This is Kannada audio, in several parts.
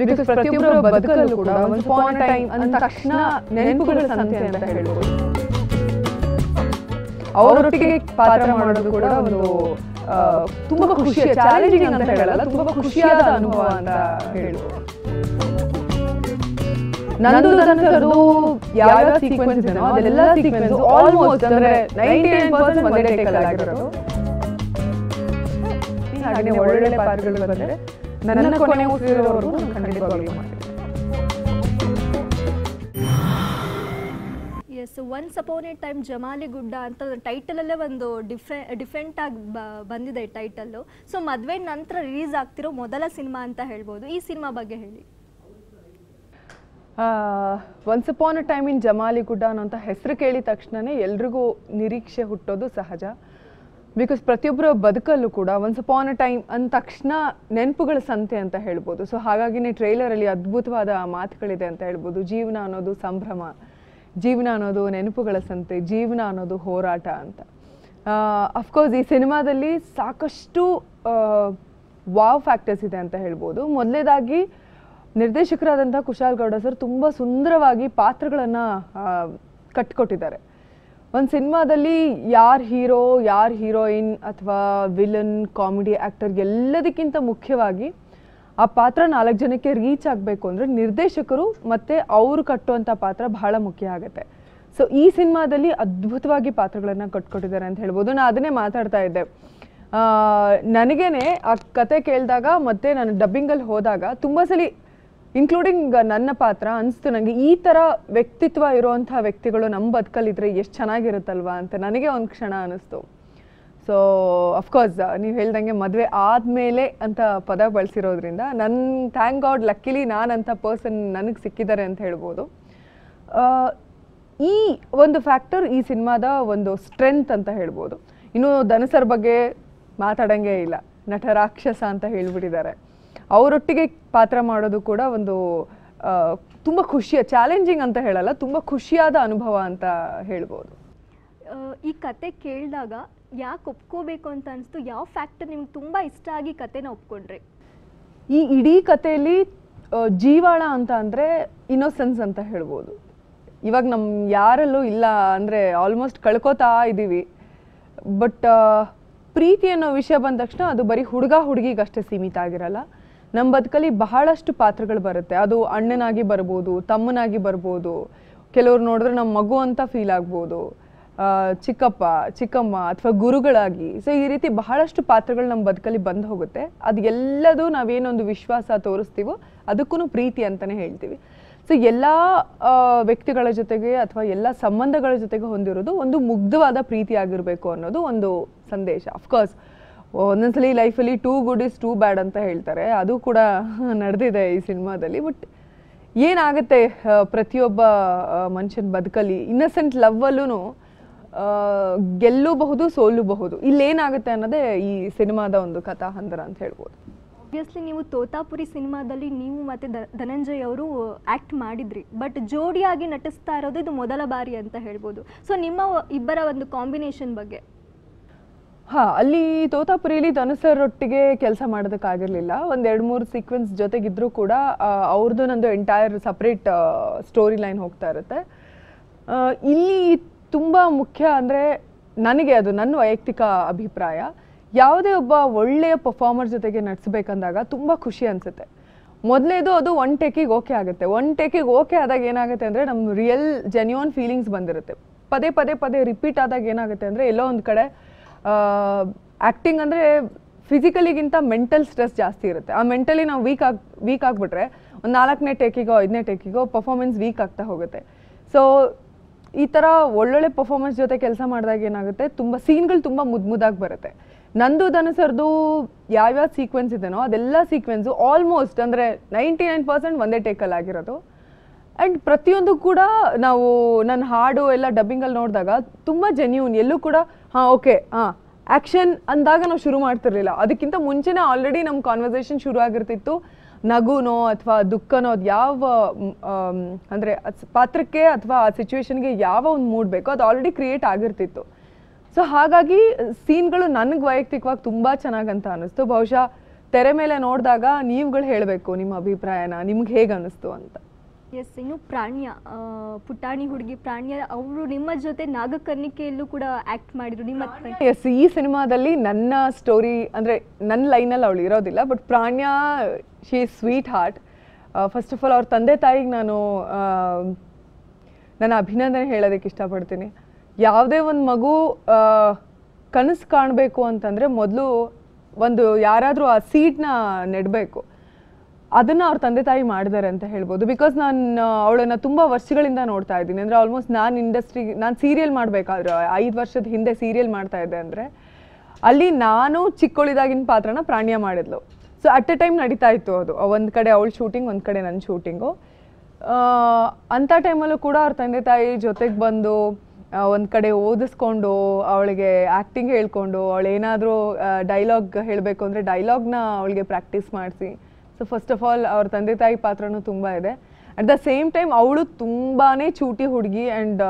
ಬಿಕಾಸ್ ಪ್ರತಿಯೊಬ್ಬರ ಬದುಕಲ್ಲೂ ಕೂಡ ಒಂದು ಪಾಯಿಂಟ್ ಟೈಮ್ ಅಂದ ತಕ್ಷಣ ನೆನಪುಗಳ ಸಂತೆ ಅಂತ ಹೇಳ್ಬೋದು ಅವರೊಟ್ಟಿಗೆ ಪಾತ್ರ ಮಾಡೋದು ಕೂಡ ಒಂದು ತುಂಬಾ ಖುಷಿಯ ಚಾಲೆಂಜಿಂಗ್ ಅಂತ ಹೇಳಲ್ಲ ತುಂಬಾ ಖುಷಿಯಾದ ಅನುಭವ ಅಂತ ಹೇಳ್ಬೋದು ನಂದು ಯಾವ ಯಾವ್ಯಾವ ಸೀಕ್ವೆನ್ಸ್ ಇದೆನೋ ಅದೆಲ್ಲ ಸೀಕ್ವೆನ್ಸ್ ಆಲ್ಮೋಸ್ಟ್ ಅಂದ್ರೆ ನೈಂಟಿ ನೈನ್ ಪರ್ಸೆಂಟ್ ಒಂದೇ ಟೇಕಲ್ ಆಗಿರೋದು ಹಾಗೆ ಒಳ್ಳೆ ಪಾತ್ರಗಳು ಬಂದರೆ ನನ್ನ ಕೊನೆ ಉಸಿರೋವರೆಗೂ ಖಂಡಿತವಾಗ್ಲೂ ಮಾಡ್ತೀನಿ yes once upon a time Jamaligudda ಅಂತ ಟೈಟಲಲ್ಲೇ ಒಂದು ಡಿಫೆ ಡಿಫ್ರೆಂಟ್ ಆಗಿ ಬಂದಿದೆ ಟೈಟಲ್ ಸೊ ಮದುವೆ ನಂತರ ರಿಲೀಸ್ ಆಗ್ತಿರೋ ಮೊದಲ ಸಿನಿಮಾ ಅಂತ ಹೇಳ್ಬೋದು ಈ ಸಿನಿಮಾ ಬಗ್ಗೆ ಹೇಳಿ once upon a time in Jamaligudda ಅನ್ನೋಂಥ ಹೆಸರು ಕೇಳಿದ ತಕ್ಷಣನೇ ಎಲ್ರಿಗೂ ನಿರೀಕ್ಷೆ ಹುಟ್ಟೋದು ಸಹಜ ಬಿಕಾಸ್ ಪ್ರತಿಯೊಬ್ಬರ ಬದುಕಲ್ಲೂ ಕೂಡ ಒನ್ಸ್ ಅಪಾನ್ ಅ ಟೈಮ್ ಅಂದ ತಕ್ಷಣ ನೆನಪುಗಳ ಸಂತೆ ಅಂತ ಹೇಳ್ಬೋದು ಸೊ ಹಾಗಾಗಿನೇ ಟ್ರೈಲರಲ್ಲಿ ಅದ್ಭುತವಾದ ಮಾತುಗಳಿದೆ ಅಂತ ಹೇಳ್ಬೋದು ಜೀವನ ಅನ್ನೋದು ಸಂಭ್ರಮ ಜೀವನ ಅನ್ನೋದು ನೆನಪುಗಳ ಸಂತೆ ಜೀವನ ಅನ್ನೋದು ಹೋರಾಟ ಅಂತ ಅಫ್ಕೋರ್ಸ್ ಈ ಸಿನಿಮಾದಲ್ಲಿ ಸಾಕಷ್ಟು ವಾವ್ ಫ್ಯಾಕ್ಟರ್ಸ್ ಇದೆ ಅಂತ ಹೇಳ್ಬೋದು ಮೊದಲೇದಾಗಿ ನಿರ್ದೇಶಕರಾದಂಥ ಕುಶಾಲ್ ಗೌಡ ಸರ್ ತುಂಬ ಸುಂದರವಾಗಿ ಪಾತ್ರಗಳನ್ನು ಕಟ್ಕೊಟ್ಟಿದ್ದಾರೆ ಒಂದು ಸಿನಿಮಾದಲ್ಲಿ ಯಾರು ಹೀರೋ ಯಾರ ಹೀರೋಯಿನ್ ಅಥವಾ ವಿಲನ್ ಕಾಮಿಡಿ ಆ್ಯಕ್ಟರ್ ಎಲ್ಲದಕ್ಕಿಂತ ಮುಖ್ಯವಾಗಿ ಆ ಪಾತ್ರ ನಾಲ್ಕು ಜನಕ್ಕೆ ರೀಚ್ ಆಗಬೇಕು ಅಂದರೆ ನಿರ್ದೇಶಕರು ಮತ್ತು ಅವರು ಕಟ್ಟುವಂಥ ಪಾತ್ರ ಬಹಳ ಮುಖ್ಯ ಆಗುತ್ತೆ ಸೊ ಈ ಸಿನಿಮಾದಲ್ಲಿ ಅದ್ಭುತವಾಗಿ ಪಾತ್ರಗಳನ್ನು ಕಟ್ಕೊಟ್ಟಿದ್ದಾರೆ ಅಂತ ಹೇಳ್ಬೋದು ನಾನು ಅದನ್ನೇ ಮಾತಾಡ್ತಾ ಇದ್ದೆ ನನಗೇ ಆ ಕತೆ ಕೇಳಿದಾಗ ಮತ್ತು ನಾನು ಡಬ್ಬಿಂಗಲ್ಲಿ ಹೋದಾಗ ತುಂಬ ಸಲ ಇನ್ಕ್ಲೂಡಿಂಗ್ ನನ್ನ ಪಾತ್ರ ಅನಿಸ್ತು ನನಗೆ ಈ ಥರ ವ್ಯಕ್ತಿತ್ವ ಇರುವಂಥ ವ್ಯಕ್ತಿಗಳು ನಮ್ಮ ಬದುಕಲ್ಲಿದ್ದರೆ ಎಷ್ಟು ಚೆನ್ನಾಗಿರುತ್ತಲ್ವಾ ಅಂತ ನನಗೆ ಒಂದು ಕ್ಷಣ ಅನ್ನಿಸ್ತು ಸೊ ಅಫ್ಕೋರ್ಸ್ ನೀವು ಹೇಳ್ದಂಗೆ ಮದುವೆ ಆದಮೇಲೆ ಅಂತ ಪದ ಬಳಸಿರೋದ್ರಿಂದ ನನ್ನ ಥ್ಯಾಂಕ್ ಗಾಡ್ ಲಕ್ಕಿಲಿ ನಾನಂಥ ಪರ್ಸನ್ ನನಗೆ ಸಿಕ್ಕಿದ್ದಾರೆ ಅಂತ ಹೇಳ್ಬೋದು ಈ ಒಂದು ಫ್ಯಾಕ್ಟರ್ ಈ ಸಿನಿಮಾದ ಒಂದು ಸ್ಟ್ರೆಂತ್ ಅಂತ ಹೇಳ್ಬೋದು ಇನ್ನು ಧನಸರ್ ಬಗ್ಗೆ ಮಾತಾಡಂಗೆ ಇಲ್ಲ ನಟ ರಾಕ್ಷಸ ಅಂತ ಹೇಳ್ಬಿಟ್ಟಿದ್ದಾರೆ ಅವರೊಟ್ಟಿಗೆ ಪಾತ್ರ ಮಾಡೋದು ಕೂಡ ಒಂದು ತುಂಬ ಖುಷಿಯ ಚಾಲೆಂಜಿಂಗ್ ಅಂತ ಹೇಳಲ್ಲ ತುಂಬ ಖುಷಿಯಾದ ಅನುಭವ ಅಂತ ಹೇಳ್ಬೋದು ಈ ಕತೆ ಕೇಳಿದಾಗ ಯಾಕೆ ಒಪ್ಕೋಬೇಕು ಅಂತ ಅನಿಸ್ತು ಯಾವ ಫ್ಯಾಕ್ಟರ್ ನಿಮ್ಗೆ ತುಂಬ ಇಷ್ಟ ಆಗಿ ಕತೆನ ಒಪ್ಕೊಂಡ್ರಿ ಈ ಇಡೀ ಕಥೆಯಲ್ಲಿ ಜೀವಾಳ ಅಂತ ಅಂದರೆ ಇನ್ನೋಸೆನ್ಸ್ ಅಂತ ಹೇಳ್ಬೋದು ಇವಾಗ ನಮ್ಮ ಯಾರಲ್ಲೂ ಇಲ್ಲ ಅಂದರೆ ಆಲ್ಮೋಸ್ಟ್ ಕಳ್ಕೊತಾ ಇದ್ದೀವಿ ಬಟ್ ಪ್ರೀತಿ ಅನ್ನೋ ವಿಷಯ ಬಂದ ತಕ್ಷಣ ಅದು ಬರೀ ಹುಡುಗ ಹುಡುಗಿಗಷ್ಟೇ ಸೀಮಿತ ಆಗಿರಲ್ಲ ನಮ್ಮ ಬದುಕಲ್ಲಿ ಬಹಳಷ್ಟು ಪಾತ್ರಗಳು ಬರುತ್ತೆ ಅದು ಅಣ್ಣನಾಗಿ ಬರ್ಬೋದು ತಮ್ಮನಾಗಿ ಬರ್ಬೋದು ಕೆಲವ್ರು ನೋಡಿದ್ರೆ ನಮ್ಮ ಮಗು ಅಂತ ಫೀಲ್ ಆಗ್ಬೋದು ಚಿಕ್ಕಪ್ಪ ಚಿಕ್ಕಮ್ಮ ಅಥವಾ ಗುರುಗಳಾಗಿ ಸೊ ಈ ರೀತಿ ಬಹಳಷ್ಟು ಪಾತ್ರಗಳು ನಮ್ಮ ಬದುಕಲ್ಲಿ ಬಂದು ಹೋಗುತ್ತೆ ಅದು ಎಲ್ಲದೂ ನಾವೇನೊಂದು ವಿಶ್ವಾಸ ತೋರಿಸ್ತೀವೋ ಅದಕ್ಕೂ ಪ್ರೀತಿ ಅಂತಲೇ ಹೇಳ್ತೀವಿ ಸೊ ಎಲ್ಲ ವ್ಯಕ್ತಿಗಳ ಜೊತೆಗೆ ಅಥವಾ ಎಲ್ಲ ಸಂಬಂಧಗಳ ಜೊತೆಗೆ ಹೊಂದಿರೋದು ಒಂದು ಮುಗ್ಧವಾದ ಪ್ರೀತಿ ಆಗಿರಬೇಕು ಅನ್ನೋದು ಒಂದು ಸಂದೇಶ ಅಫ್ಕೋರ್ಸ್ ಒಂದೊಂದ್ಸಲಿ ಲೈಫಲ್ಲಿ too good is too bad ಅಂತ ಹೇಳ್ತಾರೆ ಅದು ಕೂಡ ನಡೆದಿದೆ ಈ ಸಿನಿಮಾದಲ್ಲಿ ಬಟ್ ಏನಾಗುತ್ತೆ ಪ್ರತಿಯೊಬ್ಬ ಮನುಷ್ಯನ ಬದುಕಲ್ಲಿ ಇನ್ನಸೆಂಟ್ ಲವ್ವಲ್ಲೂ ಗೆಲ್ಲೂಬಹುದು ಸೋಲುಬಹುದು ಇಲ್ಲೇನಾಗುತ್ತೆ ಅನ್ನೋದೇ ಈ ಸಿನಿಮಾದ ಒಂದು ಕಥಾ ಹಂದರ ಅಂತ ಹೇಳ್ಬೋದು ಆಬ್ವಿಯಸ್ಲಿ ನೀವು ತೋತಾಪುರಿ ಸಿನಿಮಾದಲ್ಲಿ ನೀವು ಮತ್ತು ಧನಂಜಯ್ ಅವರು ಆ್ಯಕ್ಟ್ ಮಾಡಿದ್ರಿ ಬಟ್ ಜೋಡಿಯಾಗಿ ನಟಿಸ್ತಾ ಇರೋದು ಇದು ಮೊದಲ ಬಾರಿ ಅಂತ ಹೇಳ್ಬೋದು ಸೊ ನಿಮ್ಮ ಇಬ್ಬರ ಒಂದು ಕಾಂಬಿನೇಷನ್ ಬಗ್ಗೆ ಹಾ ಅಲ್ಲಿ ತೋತಾಪುರಿಲಿ ಧನುಸರೊಟ್ಟಿಗೆ ಕೆಲಸ ಮಾಡೋದಕ್ಕಾಗಿರಲಿಲ್ಲ ಒಂದು ಎರಡು ಮೂರು ಸೀಕ್ವೆನ್ಸ್ ಜೊತೆಗಿದ್ರೂ ಕೂಡ ಅವ್ರದ್ದು ನಂದು ಎಂಟೈರ್ ಸಪ್ರೇಟ್ ಸ್ಟೋರಿ ಲೈನ್ ಹೋಗ್ತಾ ಇರುತ್ತೆ ಇಲ್ಲಿ ತುಂಬ ಮುಖ್ಯ ಅಂದರೆ ನನಗೆ ಅದು ನನ್ನ ವೈಯಕ್ತಿಕ ಅಭಿಪ್ರಾಯ ಯಾವುದೇ ಒಬ್ಬ ಒಳ್ಳೆಯ ಪರ್ಫಾರ್ಮರ್ ಜೊತೆಗೆ ನಟಿಸ್ಬೇಕಂದಾಗ ತುಂಬ ಖುಷಿ ಅನ್ಸುತ್ತೆ ಮೊದಲೇದು ಅದು ಒನ್ ಟೇಕಿಗೆ ಓಕೆ ಆಗುತ್ತೆ ಒನ್ ಟೇಕಿಗೆ ಓಕೆ ಆದಾಗ ಏನಾಗುತ್ತೆ ಅಂದರೆ ನಮ್ಮ ರಿಯಲ್ ಜೆನ್ಯೂನ್ ಫೀಲಿಂಗ್ಸ್ ಬಂದಿರುತ್ತೆ ಪದೇ ಪದೇ ಪದೇ ರಿಪೀಟ್ ಆದಾಗ ಏನಾಗುತ್ತೆ ಅಂದರೆ ಎಲ್ಲೋ ಒಂದು ಕಡೆ ಆ್ಯಕ್ಟಿಂಗ್ ಅಂದರೆ ಫಿಸಿಕಲಿಗಿಂತ ಮೆಂಟಲ್ ಸ್ಟ್ರೆಸ್ ಜಾಸ್ತಿ ಇರುತ್ತೆ ಆ ಮೆಂಟಲಿ ನಾವು ವೀಕ್ ಆಗಿ ವೀಕ್ ಆಗಿಬಿಟ್ರೆ ಒಂದು ನಾಲ್ಕನೇ ಟೇಕಿಗೋ ಐದನೇ ಟೇಕಿಗೋ ಪರ್ಫಾಮೆನ್ಸ್ ವೀಕ್ ಆಗ್ತಾ ಹೋಗುತ್ತೆ ಸೊ ಈ ಥರ ಒಳ್ಳೊಳ್ಳೆ ಪರ್ಫಾರ್ಮೆನ್ಸ್ ಜೊತೆ ಕೆಲಸ ಮಾಡಿದಾಗ ಏನಾಗುತ್ತೆ ತುಂಬ ಸೀನ್ಗಳು ತುಂಬ ಮುದ್ಮುದಾಗಿ ಬರುತ್ತೆ ನಂದು ಧನಸರ್ದು ಯಾವ್ಯಾವ ಸೀಕ್ವೆನ್ಸ್ ಇದೆಯೋ ಅದೆಲ್ಲ ಸೀಕ್ವೆನ್ಸು ಆಲ್ಮೋಸ್ಟ್ ಅಂದರೆ ನೈಂಟಿ ನೈನ್ ಪರ್ಸೆಂಟ್ ಒಂದೇ ಟೇಕಲ್ಲಿ ಆಗಿರೋದು ಆ್ಯಂಡ್ ಪ್ರತಿಯೊಂದು ಕೂಡ ನಾವು ನನ್ನ ಹಾಡು ಎಲ್ಲ ಡಬ್ಬಿಂಗಲ್ಲಿ ನೋಡಿದಾಗ ತುಂಬ ಜೆನ್ಯೂನ್ ಎಲ್ಲೂ ಕೂಡ ಹಾಂ ಓಕೆ ಹಾಂ ಆ್ಯಕ್ಷನ್ ಅಂದಾಗ ನಾವು ಶುರು ಮಾಡ್ತಿರ್ಲಿಲ್ಲ ಅದಕ್ಕಿಂತ ಮುಂಚೆನೇ ಆಲ್ರೆಡಿ ನಮ್ಮ ಕಾನ್ವರ್ಸೇಷನ್ ಶುರು ಆಗಿರ್ತಿತ್ತು ನಗುನೋ ಅಥವಾ ದುಃಖನೋ ಅದು ಯಾವ ಅಂದರೆ ಪಾತ್ರಕ್ಕೆ ಅಥವಾ ಆ ಸಿಚುವೇಶನ್ಗೆ ಯಾವ ಒಂದು ಮೂಡ್ ಬೇಕೋ ಅದು ಆಲ್ರೆಡಿ ಕ್ರಿಯೇಟ್ ಆಗಿರ್ತಿತ್ತು ಸೊ ಹಾಗಾಗಿ ಸೀನ್ಗಳು ನನಗೆ ವೈಯಕ್ತಿಕವಾಗಿ ತುಂಬ ಚೆನ್ನಾಗಂತ ಅನ್ನಿಸ್ತು ಬಹುಶಃ ತೆರೆ ಮೇಲೆ ನೋಡಿದಾಗ ನೀವುಗಳು ಹೇಳಬೇಕು ನಿಮ್ಮ ಅಭಿಪ್ರಾಯನ ನಿಮ್ಗೆ ಹೇಗೆ ಅನ್ನಿಸ್ತು ಅಂತ ಎಸ್ ಇನ್ನು ಪ್ರಾಣ್ಯ ಪುಟಾಣಿ ಹುಡುಗಿ ಪ್ರಾಣ್ಯ ಅವರು ನಿಮ್ಮ ಜೊತೆ ನಾಗಕರ್ಣಿಕೆಯಲ್ಲೂ ಕೂಡ ಆಕ್ಟ್ ಮಾಡಿದ್ರು ನಿಮ್ಮ ಎಸ್ ಈ ಸಿನಿಮಾದಲ್ಲಿ ನನ್ನ ಸ್ಟೋರಿ ಅಂದರೆ ನನ್ನ ಲೈನಲ್ಲಿ ಅವಳು ಇರೋದಿಲ್ಲ but Pranya she sweetheart first of all ಅವ್ರ ತಂದೆ ತಾಯಿಗೆ ನಾನು ನನ್ನ ಅಭಿನಂದನೆ ಹೇಳೋದಕ್ಕೆ ಇಷ್ಟಪಡ್ತೀನಿ ಯಾವುದೇ ಒಂದು ಮಗು ಕನಸು ಕಾಣಬೇಕು ಅಂತಂದರೆ ಮೊದಲು ಒಂದು ಯಾರಾದರೂ ಆ ಸೀಡ್ನ ನೆಡಬೇಕು ಅದನ್ನು ಅವ್ರ ತಂದೆ ತಾಯಿ ಮಾಡಿದ್ದಾರೆ ಅಂತ ಹೇಳ್ಬೋದು ಬಿಕಾಸ್ ನಾನು ಅವಳನ್ನು ತುಂಬ ವರ್ಷಗಳಿಂದ ನೋಡ್ತಾ ಇದ್ದೀನಿ ಅಂದರೆ ಆಲ್ಮೋಸ್ಟ್ ನಾನು ಇಂಡಸ್ಟ್ರಿ ನಾನು ಸೀರಿಯಲ್ ಮಾಡಬೇಕಾದ್ರೆ ಐದು ವರ್ಷದ ಹಿಂದೆ ಸೀರಿಯಲ್ ಮಾಡ್ತಾ ಇದ್ದೆ ಅಂದರೆ ಅಲ್ಲಿ ನಾನು ಚಿಕ್ಕೊಳ್ಳಿದಾಗಿನ ಪಾತ್ರನ ಪ್ರಾಣ್ಯ ಮಾಡಿದ್ಲು ಸೊ ಅಟ್ ಎ ಟೈಮ್ ನಡೀತಾ ಇತ್ತು ಅದು ಒಂದು ಕಡೆ ಅವಳ ಶೂಟಿಂಗ್ ಒಂದು ಕಡೆ ನನ್ನ ಶೂಟಿಂಗು ಅಂಥ ಟೈಮಲ್ಲೂ ಕೂಡ ಅವ್ರ ತಂದೆ ತಾಯಿ ಜೊತೆಗೆ ಬಂದು ಒಂದು ಕಡೆ ಓದಿಸ್ಕೊಂಡು ಅವಳಿಗೆ ಆ್ಯಕ್ಟಿಂಗ್ ಹೇಳ್ಕೊಂಡು ಅವಳೇನಾದರೂ ಡೈಲಾಗ್ ಹೇಳಬೇಕು ಅಂದರೆ ಡೈಲಾಗ್ನ ಅವಳಿಗೆ ಪ್ರಾಕ್ಟೀಸ್ ಮಾಡಿಸಿ ಸೊ ಫಸ್ಟ್ ಆಫ್ ಆಲ್ ಅವ್ರ ತಂದೆ ತಾಯಿ ಪಾತ್ರನೂ ತುಂಬ ಇದೆ ಅಟ್ ದ ಸೇಮ್ ಟೈಮ್ ಅವಳು ತುಂಬಾ ಚೂಟಿ ಹುಡುಗಿ ಆ್ಯಂಡ್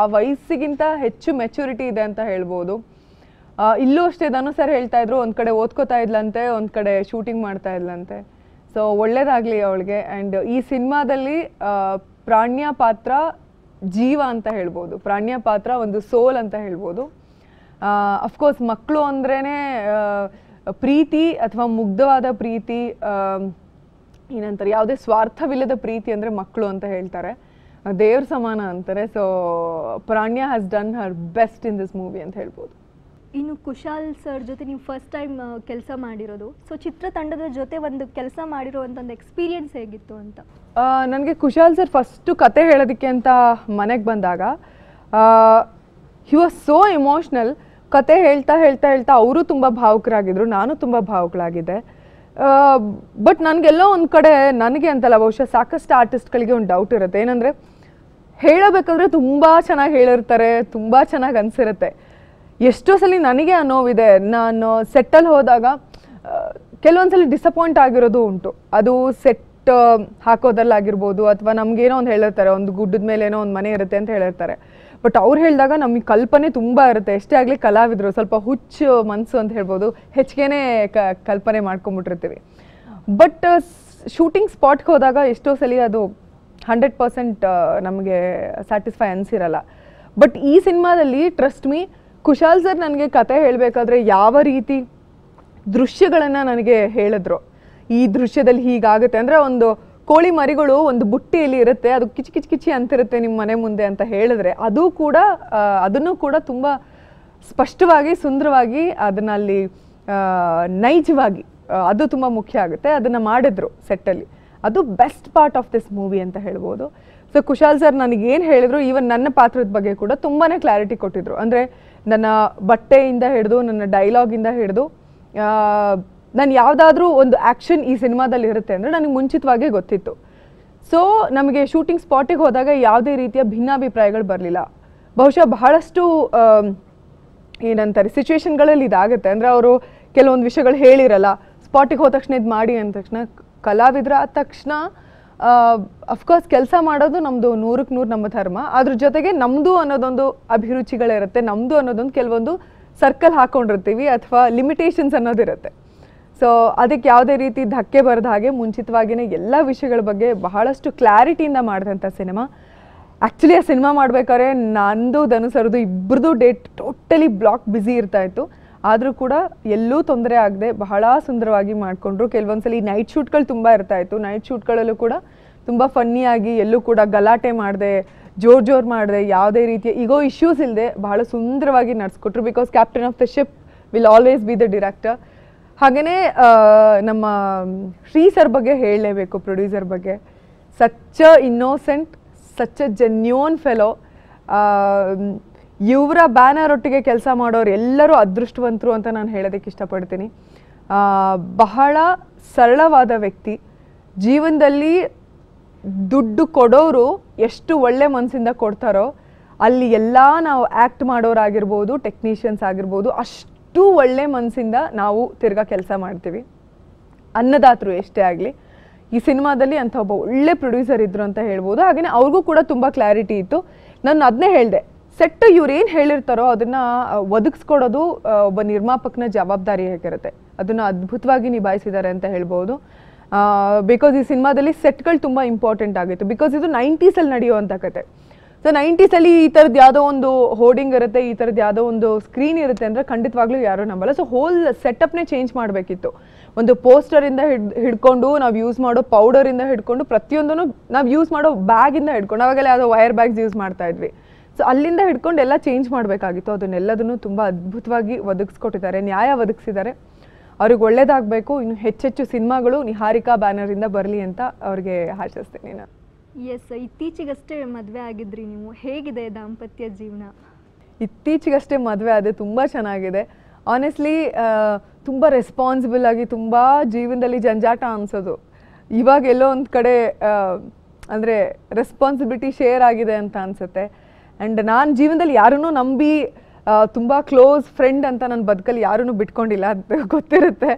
ಆ ವಯಸ್ಸಿಗಿಂತ ಹೆಚ್ಚು ಮೆಚುರಿಟಿ ಇದೆ ಅಂತ ಹೇಳ್ಬೋದು ಇಲ್ಲೂ ಅಷ್ಟೇ ಧನು ಸರ್ ಹೇಳ್ತಾ ಇದ್ರು ಒಂದು ಕಡೆ ಓದ್ಕೋತಾ ಇದ್ಲಂತೆ ಒಂದು ಕಡೆ ಶೂಟಿಂಗ್ ಮಾಡ್ತಾ ಇದ್ಲಂತೆ ಸೊ ಒಳ್ಳೇದಾಗಲಿ ಅವಳಿಗೆ ಆ್ಯಂಡ್ ಈ ಸಿನಿಮಾದಲ್ಲಿ ಪ್ರಾಣ್ಯ ಪಾತ್ರ ಜೀವ ಅಂತ ಹೇಳ್ಬೋದು ಪ್ರಾಣ್ಯ ಪಾತ್ರ ಒಂದು ಸೋಲ್ ಅಂತ ಹೇಳ್ಬೋದು ಅಫ್ಕೋರ್ಸ್ ಮಕ್ಕಳು ಅಂದ್ರೇ ಪ್ರೀತಿ ಅಥವಾ ಮುಗ್ಧವಾದ ಪ್ರೀತಿ ಏನಂತಾರೆ ಯಾವುದೇ ಸ್ವಾರ್ಥವಿಲ್ಲದ ಪ್ರೀತಿ ಅಂದರೆ ಮಕ್ಕಳು ಅಂತ ಹೇಳ್ತಾರೆ ದೇವ್ರ ಸಮಾನ ಅಂತಾರೆ so Pranya has done her best in this movie ಅಂತ ಹೇಳ್ಬೋದು ಇನ್ನು ಕುಶಾಲ್ ಸರ್ ಜೊತೆ ನೀವು ಫಸ್ಟ್ ಟೈಮ್ ಕೆಲಸ ಮಾಡಿರೋದು ಸೊ ಚಿತ್ರತಂಡದ ಜೊತೆ ಒಂದು ಕೆಲಸ ಮಾಡಿರುವಂಥ ಒಂದು ಎಕ್ಸ್ಪೀರಿಯನ್ಸ್ ಹೇಗಿತ್ತು ಅಂತ ನನಗೆ ಕುಶಾಲ್ ಸರ್ ಫಸ್ಟು ಕತೆ ಹೇಳೋದಕ್ಕೆ ಅಂತ ಮನೆಗೆ ಬಂದಾಗ ಹಿ ವಾಸ್ ಸೋ ಇಮೋಷ್ನಲ್ ಕತೆ ಹೇಳ್ತಾ ಹೇಳ್ತಾ ಹೇಳ್ತಾ ಅವರು ತುಂಬ ಭಾವುಕರಾಗಿದ್ರು ನಾನು ತುಂಬ ಭಾವುಕಳಾಗಿದ್ದೆ ಬಟ್ ನನಗೆಲ್ಲೋ ಒಂದು ಕಡೆ ನನಗೆ ಅಂತಲ್ಲ ಬಹುಶಃ ಸಾಕಷ್ಟು ಆರ್ಟಿಸ್ಟ್ಗಳಿಗೆ ಒಂದು ಡೌಟ್ ಇರುತ್ತೆ ಏನಂದರೆ ಹೇಳಬೇಕಂದ್ರೆ ತುಂಬ ಚೆನ್ನಾಗಿ ಹೇಳಿರ್ತಾರೆ ತುಂಬ ಚೆನ್ನಾಗಿ ಅನಿಸಿರುತ್ತೆ ಎಷ್ಟೋ ಸಲ ನನಗೆ ಆ ನೋವಿದೆ ನಾನು ಸೆಟ್ಟಲ್ಲಿ ಹೋದಾಗ ಕೆಲವೊಂದು ಸಲ ಡಿಸಪಾಯಿಂಟ್ ಆಗಿರೋದು ಉಂಟು ಅದು ಸೆಟ್ ಹಾಕೋದಲ್ಲಾಗಿರ್ಬೋದು ಅಥವಾ ನಮಗೇನೋ ಒಂದು ಹೇಳಿರ್ತಾರೆ ಒಂದು ಗುಡ್ಡದ ಮೇಲೆ ಏನೋ ಒಂದು ಮನೆ ಇರುತ್ತೆ ಅಂತ ಹೇಳಿರ್ತಾರೆ ಬಟ್ ಅವ್ರು ಹೇಳಿದಾಗ ನಮಗೆ ಕಲ್ಪನೆ ತುಂಬ ಇರುತ್ತೆ ಎಷ್ಟೇ ಆಗಲಿ ಕಲಾವಿದರು ಸ್ವಲ್ಪ ಹುಚ್ಚು ಮನಸ್ಸು ಅಂತ ಹೇಳ್ಬೋದು ಹೆಚ್ಚಿಗೆನೇ ಕಲ್ಪನೆ ಮಾಡ್ಕೊಂಬಿಟ್ಟಿರ್ತೀವಿ ಬಟ್ ಶೂಟಿಂಗ್ ಸ್ಪಾಟ್ಗೆ ಹೋದಾಗ ಎಷ್ಟೋ ಸಲ ಅದು ಹಂಡ್ರೆಡ್ ಪರ್ಸೆಂಟ್ ನಮಗೆ ಸ್ಯಾಟಿಸ್ಫೈ ಅನಿಸಿರಲ್ಲ ಬಟ್ ಈ ಸಿನಿಮಾದಲ್ಲಿ ಟ್ರಸ್ಟ್ ಮೀ ಕುಶಾಲ್ ಸರ್ ನನಗೆ ಕತೆ ಹೇಳಬೇಕಾದ್ರೆ ಯಾವ ರೀತಿ ದೃಶ್ಯಗಳನ್ನು ನನಗೆ ಹೇಳಿದ್ರು ಈ ದೃಶ್ಯದಲ್ಲಿ ಹೀಗಾಗುತ್ತೆ ಅಂದರೆ ಒಂದು ಕೋಳಿ ಮರಿಗಳು ಒಂದು ಬುಟ್ಟಿಯಲ್ಲಿ ಇರುತ್ತೆ ಅದು ಕಿಚಿ ಕಿಚಿ ಕಿಚಿ ಅಂತಿರುತ್ತೆ ನಿಮ್ಮ ಮನೆ ಮುಂದೆ ಅಂತ ಹೇಳಿದ್ರೆ ಅದು ಕೂಡ ಅದನ್ನು ಕೂಡ ತುಂಬ ಸ್ಪಷ್ಟವಾಗಿ ಸುಂದರವಾಗಿ ಅದನ್ನ ಅಲ್ಲಿ ನೈಜವಾಗಿ ಅದು ತುಂಬ ಮುಖ್ಯ ಆಗುತ್ತೆ ಅದನ್ನು ಮಾಡಿದ್ರು ಸೆಟ್ಟಲ್ಲಿ ಅದು best part of this movie ಅಂತ ಹೇಳ್ಬೋದು ಸೊ ಕುಶಾಲ್ ಸರ್ ನನಗೆ ಏನು ಹೇಳಿದ್ರು ಈವನ್ ನನ್ನ ಪಾತ್ರದ ಬಗ್ಗೆ ಕೂಡ ತುಂಬಾ ಕ್ಲಾರಿಟಿ ಕೊಟ್ಟಿದ್ರು ಅಂದರೆ ನನ್ನ ಬಟ್ಟೆಯಿಂದ ಹಿಡಿದು ನನ್ನ ಡೈಲಾಗಿಂದ ಹಿಡಿದು ನಾನು ಯಾವುದಾದ್ರೂ ಒಂದು ಆ್ಯಕ್ಷನ್ ಈ ಸಿನಿಮಾದಲ್ಲಿ ಇರುತ್ತೆ ಅಂದರೆ ನನಗೆ ಮುಂಚಿತವಾಗೇ ಗೊತ್ತಿತ್ತು ಸೊ ನಮಗೆ ಶೂಟಿಂಗ್ ಸ್ಪಾಟಿಗೆ ಹೋದಾಗ ಯಾವುದೇ ರೀತಿಯ ಭಿನ್ನಾಭಿಪ್ರಾಯಗಳು ಬರಲಿಲ್ಲ ಬಹುಶಃ ಬಹಳಷ್ಟು ಏನಂತಾರೆ ಸಿಚುವೇಶನ್ಗಳಲ್ಲಿ ಇದಾಗುತ್ತೆ ಅಂದರೆ ಅವರು ಕೆಲವೊಂದು ವಿಷಯಗಳು ಹೇಳಿರಲ್ಲ ಸ್ಪಾಟಿಗೆ ಹೋದ ತಕ್ಷಣ ಇದು ಮಾಡಿ ಅಂದ ತಕ್ಷಣ ಕಲಾವಿದ್ರ ಆದ ತಕ್ಷಣ ಅಫ್ಕೋರ್ಸ್ ಕೆಲಸ ಮಾಡೋದು ನಮ್ಮದು ನೂರಕ್ಕೆ ನೂರು ನಮ್ಮ ಧರ್ಮ ಅದ್ರ ಜೊತೆಗೆ ನಮ್ಮದು ಅನ್ನೋದೊಂದು ಅಭಿರುಚಿಗಳಿರುತ್ತೆ ನಮ್ಮದು ಅನ್ನೋದೊಂದು ಕೆಲವೊಂದು ಸರ್ಕಲ್ ಹಾಕ್ಕೊಂಡಿರ್ತೀವಿ ಅಥವಾ ಲಿಮಿಟೇಷನ್ಸ್ ಅನ್ನೋದಿರುತ್ತೆ ಸೊ ಅದಕ್ಕೆ ಯಾವುದೇ ರೀತಿ ಧಕ್ಕೆ ಬರದ ಹಾಗೆ ಮುಂಚಿತವಾಗಿಯೇ ಎಲ್ಲ ವಿಷಯಗಳ ಬಗ್ಗೆ ಬಹಳಷ್ಟು ಕ್ಲಾರಿಟಿಯಿಂದ ಮಾಡಿದಂಥ ಸಿನಿಮಾ ಆ್ಯಕ್ಚುಲಿ ಆ ಸಿನಿಮಾ ಮಾಡಬೇಕಾದ್ರೆ ನಂದು ಧನುಸರದು ಇಬ್ಬರದು ಡೇಟ್ ಟೋಟಲಿ ಬ್ಲಾಕ್ ಬ್ಯುಸಿ ಇರ್ತಾ ಇತ್ತು ಆದರೂ ಕೂಡ ಎಲ್ಲೂ ತೊಂದರೆ ಆಗದೆ ಬಹಳ ಸುಂದರವಾಗಿ ಮಾಡಿಕೊಂಡ್ರು ಕೆಲವೊಂದ್ಸಲಿ ನೈಟ್ ಶೂಟ್ಗಳು ತುಂಬ ಇರ್ತಾ ಇತ್ತು ನೈಟ್ ಶೂಟ್ಗಳಲ್ಲೂ ಕೂಡ ತುಂಬ ಫನ್ನಿಯಾಗಿ ಎಲ್ಲೂ ಕೂಡ ಗಲಾಟೆ ಮಾಡಿದೆ ಜೋರು ಜೋರು ಮಾಡಿದೆ ಯಾವುದೇ ರೀತಿಯ ಈಗೋ ಇಶ್ಯೂಸ್ ಇಲ್ಲದೆ ಬಹಳ ಸುಂದರವಾಗಿ ನಡೆಸ್ಕೊಟ್ರು because captain of the ship will always be the director ಹಾಗೆಯೇ ನಮ್ಮ ಶ್ರೀ ಸರ್ ಬಗ್ಗೆ ಹೇಳಲೇಬೇಕು ಪ್ರೊಡ್ಯೂಸರ್ ಬಗ್ಗೆ such a innocent such a genuine fellow ಇವರ ಬ್ಯಾನರ್ ಒಟ್ಟಿಗೆ ಕೆಲಸ ಮಾಡೋರು ಎಲ್ಲರೂ ಅದೃಷ್ಟವಂತರು ಅಂತ ನಾನು ಹೇಳೋದಕ್ಕೆ ಇಷ್ಟಪಡ್ತೀನಿ ಬಹಳ ಸರಳವಾದ ವ್ಯಕ್ತಿ ಜೀವನದಲ್ಲಿ ದುಡ್ಡು ಕೊಡೋರು ಎಷ್ಟು ಒಳ್ಳೆ ಮನಸ್ಸಿಂದ ಕೊಡ್ತಾರೋ ಅಲ್ಲಿ ಎಲ್ಲ ನಾವು ಆ್ಯಕ್ಟ್ ಮಾಡೋರಾಗಿರ್ಬೋದು ಟೆಕ್ನಿಷಿಯನ್ಸ್ ಆಗಿರ್ಬೋದು ಅಷ್ಟು ಎಷ್ಟು ಒಳ್ಳೆ ಮನಸ್ಸಿಂದ ನಾವು ತಿರ್ಗಾ ಕೆಲಸ ಮಾಡ್ತೀವಿ ಅನ್ನದಾತರು ಎಷ್ಟೇ ಆಗಲಿ ಈ ಸಿನಿಮಾದಲ್ಲಿ ಅಂಥ ಒಬ್ಬ ಒಳ್ಳೆ ಪ್ರೊಡ್ಯೂಸರ್ ಇದ್ರು ಅಂತ ಹೇಳ್ಬೋದು ಹಾಗೆಯೇ ಅವ್ರಿಗೂ ಕೂಡ ತುಂಬ ಕ್ಲಾರಿಟಿ ಇತ್ತು ನಾನು ಅದನ್ನೇ ಹೇಳಿದೆ ಸೆಟ್ ಇವ್ರು ಏನು ಹೇಳಿರ್ತಾರೋ ಅದನ್ನು ಒದಗಿಸ್ಕೊಡೋದು ಒಬ್ಬ ನಿರ್ಮಾಪಕನ ಜವಾಬ್ದಾರಿ ಹೇಗಿರುತ್ತೆ ಅದನ್ನು ಅದ್ಭುತವಾಗಿ ನಿಭಾಯಿಸಿದ್ದಾರೆ ಅಂತ ಹೇಳ್ಬೋದು ಬಿಕಾಸ್ ಈ ಸಿನಿಮಾದಲ್ಲಿ ಸೆಟ್ಗಳು ತುಂಬ ಇಂಪಾರ್ಟೆಂಟ್ ಆಗಿತ್ತು ಬಿಕಾಸ್ ಇದು ನೈಂಟೀಸಲ್ಲಿ ನಡೆಯುವಂಥ ಕತೆ ಸೊ ಅಲ್ಲಿ ಈ ಥರದ್ದು ಯಾವುದೋ ಒಂದು ಹೋರ್ಡಿಂಗ್ ಇರುತ್ತೆ ಈ ಥರದ್ದು ಯಾವುದೋ ಒಂದು ಸ್ಕ್ರೀನ್ ಇರುತ್ತೆ ಅಂದರೆ ಖಂಡಿತವಾಗ್ಲೂ ಯಾರೂ ನಂಬಲ್ಲ ಸೊ ಹೋಲ್ ಸೆಟಪ್ನೇ ಚೇಂಜ್ ಮಾಡಬೇಕಿತ್ತು ಒಂದು ಪೋಸ್ಟರಿಂದ ಹಿಡ್ ಹಿಡ್ಕೊಂಡು ನಾವು ಯೂಸ್ ಮಾಡೋ ಪೌಡರಿಂದ ಹಿಡ್ಕೊಂಡು ಪ್ರತಿಯೊಂದನ್ನು ನಾವು ಯೂಸ್ ಮಾಡೋ ಬ್ಯಾಗಿಂದ ಹಿಡ್ಕೊಂಡು ಅವಾಗೆಲ್ಲ ಯಾವುದೋ ವೈರ್ ಬ್ಯಾಗ್ಸ್ ಯೂಸ್ ಮಾಡ್ತಾ ಇದ್ವಿ ಸೊ ಅಲ್ಲಿಂದ ಹಿಡ್ಕೊಂಡು ಎಲ್ಲ ಚೇಂಜ್ ಮಾಡಬೇಕಾಗಿತ್ತು ಅದನ್ನೆಲ್ಲದನ್ನು ತುಂಬ ಅದ್ಭುತವಾಗಿ ಒದಗಿಸ್ಕೊಟ್ಟಿದ್ದಾರೆ ನ್ಯಾಯ ಒದಗಿಸಿದ್ದಾರೆ ಅವ್ರಿಗೆ ಒಳ್ಳೇದಾಗಬೇಕು ಇನ್ನು ಹೆಚ್ಚೆಚ್ಚು ಸಿನಿಮಾಗಳು ನಿಹಾರಿಕಾ ಬ್ಯಾನರಿಂದ ಬರಲಿ ಅಂತ ಅವ್ರಿಗೆ ಆಶಿಸ್ತೀನಿ ನಾನು ಎಸ್ ಇತ್ತೀಚೆಗಷ್ಟೇ ಮದುವೆ ಆಗಿದ್ರಿ ನೀವು ಹೇಗಿದೆ ದಾಂಪತ್ಯ ಜೀವನ ಇತ್ತೀಚೆಗಷ್ಟೇ ಮದುವೆ ಆದರೆ ತುಂಬ ಚೆನ್ನಾಗಿದೆ ಆನೆಸ್ಟ್ಲಿ ತುಂಬ ರೆಸ್ಪಾನ್ಸಿಬಲ್ ಆಗಿ ತುಂಬ ಜೀವನದಲ್ಲಿ ಜಂಜಾಟ ಅನಿಸೋದು ಇವಾಗ ಎಲ್ಲೋ ಒಂದು ಕಡೆ ಅಂದರೆ ರೆಸ್ಪಾನ್ಸಿಬಿಲಿಟಿ ಶೇರ್ ಆಗಿದೆ ಅಂತ ಅನಿಸುತ್ತೆ ಆ್ಯಂಡ್ ನಾನು ಜೀವನದಲ್ಲಿ ಯಾರೂ ನಂಬಿ ತುಂಬ ಕ್ಲೋಸ್ ಫ್ರೆಂಡ್ ಅಂತ ನನ್ನ ಬದುಕಲ್ಲಿ ಯಾರೂ ಬಿಟ್ಕೊಂಡಿಲ್ಲ ಅದು ಗೊತ್ತಿರುತ್ತೆ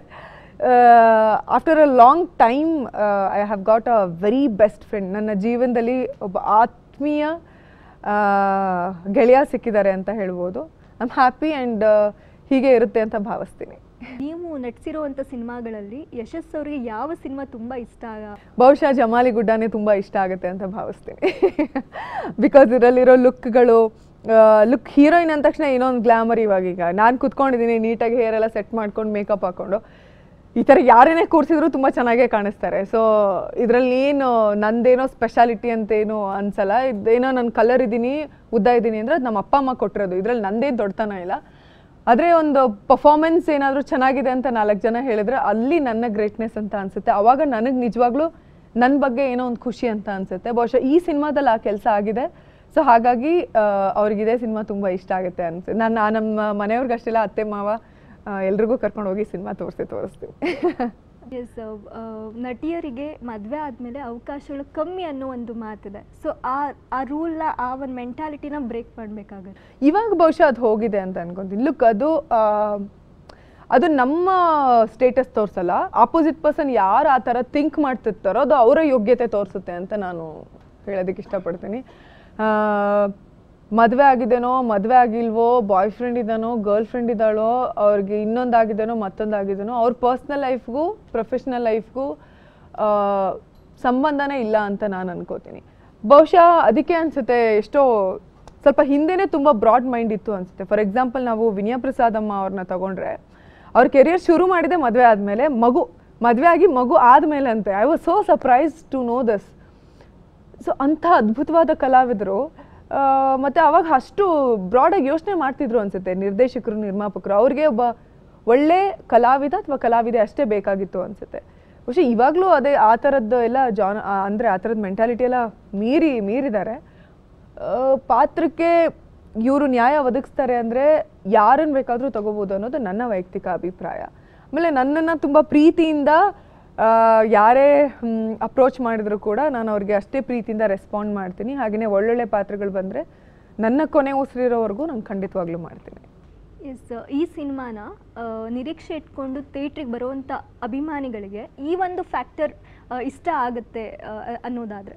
after a long time I have got a very best friend ನನ್ನ ಜೀವನದಲ್ಲಿ ಒಬ್ಬ ಆತ್ಮೀಯ ಗೆಳೆಯ ಸಿಕ್ಕಿದ್ದಾರೆ ಅಂತ ಹೇಳ್ಬೋದು ಐ ಆಮ್ ಹ್ಯಾಪಿ ಆ್ಯಂಡ್ ಹೀಗೆ ಇರುತ್ತೆ ಅಂತ ಭಾವಿಸ್ತೀನಿ ನೀವು ನಟಿಸಿರುವಂಥ ಸಿನಿಮಾಗಳಲ್ಲಿ ಯಶಸ್ ಅವರಿಗೆ ಯಾವ ಸಿನಿಮಾ ತುಂಬ ಇಷ್ಟ ಆಗ ಬಹುಶಃ ಜಮಾಲಿ ಗುಡ್ಡನೇ ತುಂಬ ಇಷ್ಟ ಆಗುತ್ತೆ ಅಂತ ಭಾವಿಸ್ತೀನಿ ಬಿಕಾಸ್ ಇದರಲ್ಲಿರೋ ಲುಕ್ಗಳು ಲುಕ್ ಹೀರೋಯಿನ್ ಅಂದ ತಕ್ಷಣ ಏನೋ ಒಂದು ಗ್ಲಾಮರ್ ಇವಾಗ ಈಗ ನಾನು ಕುತ್ಕೊಂಡಿದ್ದೀನಿ ನೀಟಾಗಿ ಹೇರೆಲ್ಲ ಸೆಟ್ ಮಾಡ್ಕೊಂಡು ಮೇಕಪ್ ಹಾಕ್ಕೊಂಡು ಈ ಥರ ಯಾರೇನೇ ಕೂರಿಸಿದ್ರು ತುಂಬ ಚೆನ್ನಾಗೇ ಕಾಣಿಸ್ತಾರೆ ಸೊ ಇದರಲ್ಲಿ ಏನು ನಂದೇನೋ ಸ್ಪೆಷಾಲಿಟಿ ಅಂತೇನು ಅನ್ಸಲ್ಲ ಇದೇನೋ ನನ್ನ ಕಲರ್ ಇದ್ದೀನಿ ಉದ್ದ ಇದ್ದೀನಿ ಅಂದರೆ ನಮ್ಮ ಅಪ್ಪ ಅಮ್ಮ ಕೊಟ್ಟಿರೋದು ಇದರಲ್ಲಿ ನಂದೇನು ದೊಡ್ಡತನ ಇಲ್ಲ ಆದರೆ ಒಂದು ಪರ್ಫಾರ್ಮೆನ್ಸ್ ಏನಾದರೂ ಚೆನ್ನಾಗಿದೆ ಅಂತ ನಾಲ್ಕು ಜನ ಹೇಳಿದ್ರೆ ಅಲ್ಲಿ ನನ್ನ ಗ್ರೇಟ್ನೆಸ್ ಅಂತ ಅನಿಸುತ್ತೆ ಅವಾಗ ನನಗೆ ನಿಜವಾಗ್ಲೂ ನನ್ನ ಬಗ್ಗೆ ಏನೋ ಒಂದು ಖುಷಿ ಅಂತ ಅನಿಸುತ್ತೆ ಬಹುಶಃ ಈ ಸಿನಿಮಾದಲ್ಲಿ ಆ ಕೆಲಸ ಆಗಿದೆ ಸೊ ಹಾಗಾಗಿ ಅವ್ರಿಗಿದೆ ಸಿನಿಮಾ ತುಂಬ ಇಷ್ಟ ಆಗುತ್ತೆ ಅನ್ಸುತ್ತೆ ನಾನು ನಮ್ಮ ಮನೆಯವ್ರಿಗಷ್ಟೆಲ್ಲ ಅತ್ತೆ ಮಾವ ಎಲ್ರಿಗೂ ಕರ್ಕೊಂಡು ಹೋಗಿ ಸಿನಿಮಾ ತೋರಿಸಿ ತೋರಿಸ್ತೀವಿ ಎಸ್ ನಟಿಯರಿಗೆ ಮದುವೆ ಆದಮೇಲೆ ಅವಕಾಶಗಳು ಕಮ್ಮಿ ಅನ್ನೋ ಒಂದು ಮಾತಿದೆ ಸೊ ಆ ಆ ರೂಲ್ನ ಆ ಒಂದು ಮೆಂಟಾಲಿಟಿನ ಬ್ರೇಕ್ ಮಾಡಬೇಕಾಗುತ್ತೆ ಇವಾಗ ಬಹುಶಃ ಅದು ಹೋಗಿದೆ ಅಂತ ಅನ್ಕೊಂತೀನಿ ಲುಕ್ ಅದು ಅದು ನಮ್ಮ ಸ್ಟೇಟಸ್ ತೋರಿಸಲ್ಲ ಆಪೋಸಿಟ್ ಪರ್ಸನ್ ಯಾರು ಆ ಥರ ಥಿಂಕ್ ಮಾಡ್ತಿರ್ತಾರೋ ಅದು ಅವರ ಯೋಗ್ಯತೆ ತೋರಿಸುತ್ತೆ ಅಂತ ನಾನು ಹೇಳೋದಕ್ಕೆ ಇಷ್ಟಪಡ್ತೀನಿ ಮದುವೆ ಆಗಿದೇನೋ ಮದುವೆ ಆಗಿಲ್ವೋ ಬಾಯ್ ಫ್ರೆಂಡ್ ಇದ್ದಾನೋ ಗರ್ಲ್ ಫ್ರೆಂಡ್ ಇದ್ದಾಳೋ ಅವ್ರಿಗೆ ಇನ್ನೊಂದಾಗಿದ್ದೇನೋ ಮತ್ತೊಂದಾಗಿದ್ದೇನೋ ಅವ್ರ ಪರ್ಸ್ನಲ್ ಲೈಫ್ಗೂ ಪ್ರೊಫೆಷ್ನಲ್ ಲೈಫ್ಗೂ ಸಂಬಂಧನೇ ಇಲ್ಲ ಅಂತ ನಾನು ಅನ್ಕೋತೀನಿ ಬಹುಶಃ ಅದಕ್ಕೆ ಅನಿಸುತ್ತೆ ಎಷ್ಟೋ ಸ್ವಲ್ಪ ಹಿಂದೆನೇ ತುಂಬ ಬ್ರಾಡ್ ಮೈಂಡ್ ಇತ್ತು ಅನಿಸುತ್ತೆ ಫಾರ್ ಎಕ್ಸಾಂಪಲ್ ನಾವು ವಿನಯ ಅಮ್ಮ ಅವ್ರನ್ನ ತಗೊಂಡ್ರೆ ಅವ್ರ ಕೆರಿಯರ್ ಶುರು ಮಾಡಿದೆ ಮದುವೆ ಆದಮೇಲೆ ಮಗು ಮದುವೆ ಆಗಿ ಮಗು ಆದಮೇಲೆ ಅಂತೆ I was so surprise to know this so ಅಂಥ ಅದ್ಭುತವಾದ ಕಲಾವಿದರು ಮತ್ತೆ ಅವಾಗ ಅಷ್ಟು ಬ್ರಾಡಾಗಿ ಯೋಚನೆ ಮಾಡ್ತಿದ್ರು ಅನ್ಸುತ್ತೆ ನಿರ್ದೇಶಕರು ನಿರ್ಮಾಪಕರು ಅವ್ರಿಗೆ ಒಬ್ಬ ಒಳ್ಳೆ ಕಲಾವಿದ ಅಥವಾ ಕಲಾವಿದೆ ಅಷ್ಟೇ ಬೇಕಾಗಿತ್ತು ಅನ್ಸುತ್ತೆ ಬಹುಶಃ ಇವಾಗಲೂ ಅದೇ ಆ ಥರದ್ದು ಎಲ್ಲ ಜಾನ್ ಅಂದರೆ ಆ ಥರದ್ದು ಮೆಂಟಾಲಿಟಿ ಎಲ್ಲ ಮೀರಿ ಮೀರಿದ್ದಾರೆ ಪಾತ್ರಕ್ಕೆ ಇವರು ನ್ಯಾಯ ಒದಗಿಸ್ತಾರೆ ಅಂದರೆ ಯಾರನ್ನು ಬೇಕಾದರೂ ತಗೋಬೋದು ಅನ್ನೋದು ನನ್ನ ವೈಯಕ್ತಿಕ ಅಭಿಪ್ರಾಯ ಆಮೇಲೆ ನನ್ನನ್ನು ತುಂಬ ಪ್ರೀತಿಯಿಂದ ಯಾರೇ ಅಪ್ರೋಚ್ ಮಾಡಿದ್ರು ಕೂಡ ನಾನು ಅವ್ರಿಗೆ ಅಷ್ಟೇ ಪ್ರೀತಿಯಿಂದ ರೆಸ್ಪಾಂಡ್ ಮಾಡ್ತೀನಿ ಹಾಗೆಯೇ ಒಳ್ಳೊಳ್ಳೆ ಪಾತ್ರಗಳು ಬಂದರೆ ನನ್ನ ಕೊನೆ ಉಸಿರಿರೋವರೆಗೂ ನಾನು ಖಂಡಿತವಾಗ್ಲೂ ಮಾಡ್ತೀನಿ ಎಸ್ ಈ ಸಿನಿಮಾನ ನಿರೀಕ್ಷೆ ಇಟ್ಕೊಂಡು ಥಿಯೇಟ್ರಿಗೆ ಬರುವಂಥ ಅಭಿಮಾನಿಗಳಿಗೆ ಈ ಒಂದು ಫ್ಯಾಕ್ಟರ್ ಇಷ್ಟ ಆಗುತ್ತೆ ಅನ್ನೋದಾದರೆ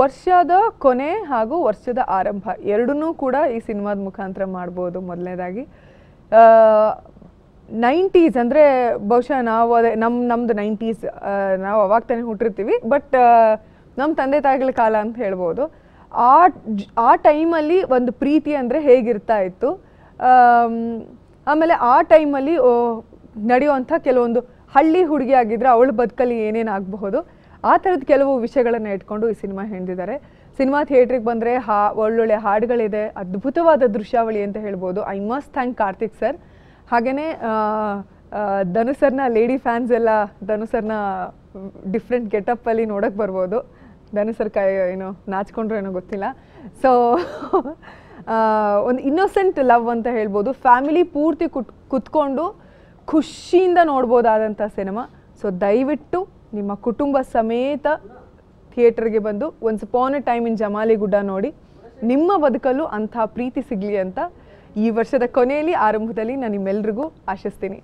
ವರ್ಷದ ಕೊನೆ ಹಾಗೂ ವರ್ಷದ ಆರಂಭ ಎರಡನ್ನೂ ಕೂಡ ಈ ಸಿನಿಮಾದ ಮುಖಾಂತರ ಮಾಡ್ಬೋದು ಮೊದಲನೇದಾಗಿ ನೈಂಟೀಸ್ ಅಂದರೆ ಬಹುಶಃ ನಾವು ಅದೇ ನಮ್ಮ ನಮ್ಮದು ನೈಂಟೀಸ್ ನಾವು ಅವಾಗ ತಾನೇ ಹುಟ್ಟಿರ್ತೀವಿ ಬಟ್ ನಮ್ಮ ತಂದೆ ತಾಯಿಗಳ ಕಾಲ ಅಂತ ಹೇಳ್ಬೋದು ಆ ಆ ಟೈಮಲ್ಲಿ ಒಂದು ಪ್ರೀತಿ ಅಂದರೆ ಹೇಗಿರ್ತಾ ಇತ್ತು ಆಮೇಲೆ ಆ ಟೈಮಲ್ಲಿ ನಡೆಯುವಂಥ ಕೆಲವೊಂದು ಹಳ್ಳಿ ಹುಡುಗಿ ಆಗಿದ್ದರೆ ಅವಳು ಬದುಕಲ್ಲಿ ಏನೇನು ಆಗಬಹುದು ಆ ಥರದ ಕೆಲವು ವಿಷಯಗಳನ್ನು ಇಟ್ಕೊಂಡು ಈ ಸಿನಿಮಾ ಹೆಣ್ದಿದ್ದಾರೆ ಸಿನಿಮಾ ಥಿಯೇಟ್ರಿಗೆ ಬಂದರೆ ಹಾ ಒಳ್ಳೊಳ್ಳೆ ಹಾಡುಗಳಿದೆ ಅದ್ಭುತವಾದ ದೃಶ್ಯಾವಳಿ ಅಂತ ಹೇಳ್ಬೋದು I must thank Karthik sir ಹಾಗೆಯೇ ಧನುಸರ್ನ ಲೇಡಿ ಫ್ಯಾನ್ಸ್ ಎಲ್ಲ ಧನುಸರ್ನ ಡಿಫ್ರೆಂಟ್ ಗೆಟಪ್ಪಲ್ಲಿ ನೋಡೋಕ್ಕೆ ಬರ್ಬೋದು ಧನುಸರ್ ಕೈ ಏನು ನಾಚ್ಕೊಂಡ್ರು ಏನೋ ಗೊತ್ತಿಲ್ಲ ಸೊ ಒಂದು ಇನ್ನೋಸೆಂಟ್ ಲವ್ ಅಂತ ಹೇಳ್ಬೋದು ಫ್ಯಾಮಿಲಿ ಪೂರ್ತಿ ಕುತ್ ಕುತ್ಕೊಂಡು ಖುಷಿಯಿಂದ ನೋಡ್ಬೋದಾದಂಥ ಸಿನಿಮಾ ಸೊ ದಯವಿಟ್ಟು ನಿಮ್ಮ ಕುಟುಂಬ ಸಮೇತ ಥಿಯೇಟರ್ಗೆ ಬಂದು ಒಂದು upon a time in Jamaligudda ನೋಡಿ ನಿಮ್ಮ ಬದುಕಲ್ಲೂ ಅಂಥ ಪ್ರೀತಿ ಸಿಗಲಿ ಅಂತ ಈ ವರ್ಷದ ಕೊನೆಯಲ್ಲಿ ಆರಂಭದಲ್ಲಿ ನಾನು ನಿಮ್ಮೆಲ್ರಿಗೂ ಆಶಿಸ್ತೀನಿ